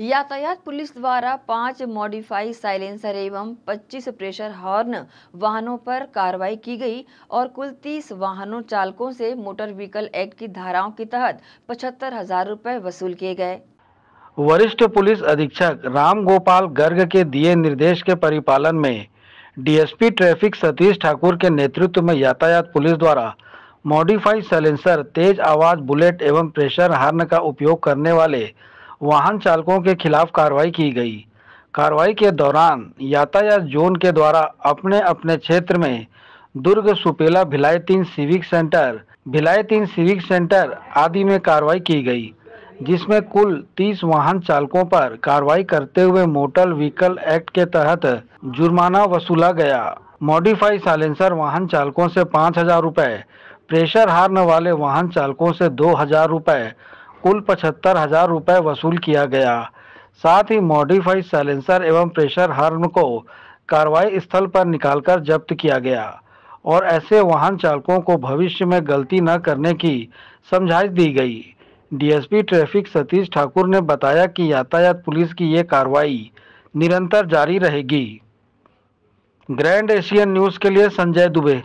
यातायात पुलिस द्वारा पाँच मॉडिफाई साइलेंसर एवं 25 प्रेशर हॉर्न वाहनों पर कार्रवाई की गई और कुल 30 वाहनों चालकों से मोटर व्हीकल एक्ट की धाराओं के तहत पचहत्तर हजार रूपए वसूल किए गए वरिष्ठ पुलिस अधीक्षक राम गोपाल गर्ग के दिए निर्देश के परिपालन में डीएसपी ट्रैफिक सतीश ठाकुर के नेतृत्व में यातायात पुलिस द्वारा मॉडिफाइड साइलेंसर तेज आवाज बुलेट एवं प्रेशर हार्न का उपयोग करने वाले वाहन चालकों के खिलाफ कार्रवाई की गई कार्रवाई के दौरान यातायात जोन के द्वारा अपने अपने क्षेत्र में दुर्ग सुपेला भिलाई तीन सिविक सेंटर भिलाई तीन सिविक सेंटर आदि में कार्रवाई की गई जिसमें कुल 30 वाहन चालकों पर कार्रवाई करते हुए मोटर व्हीकल एक्ट के तहत जुर्माना वसूला गया मॉडिफाई साइलेंसर वाहन चालकों से पाँच हजार रुपए प्रेशर हार्न वाले वाहन चालकों से दो हजार रुपए कुल पचहत्तर हजार रुपये वसूल किया गया साथ ही मॉडिफाइड साइलेंसर एवं प्रेशर हार्न को कार्रवाई स्थल पर निकालकर जब्त किया गया और ऐसे वाहन चालकों को भविष्य में गलती न करने की समझाइश दी गई डीएसपी ट्रैफिक सतीश ठाकुर ने बताया कि यातायात पुलिस की ये कार्रवाई निरंतर जारी रहेगी ग्रैंड एशियन न्यूज़ के लिए संजय दुबे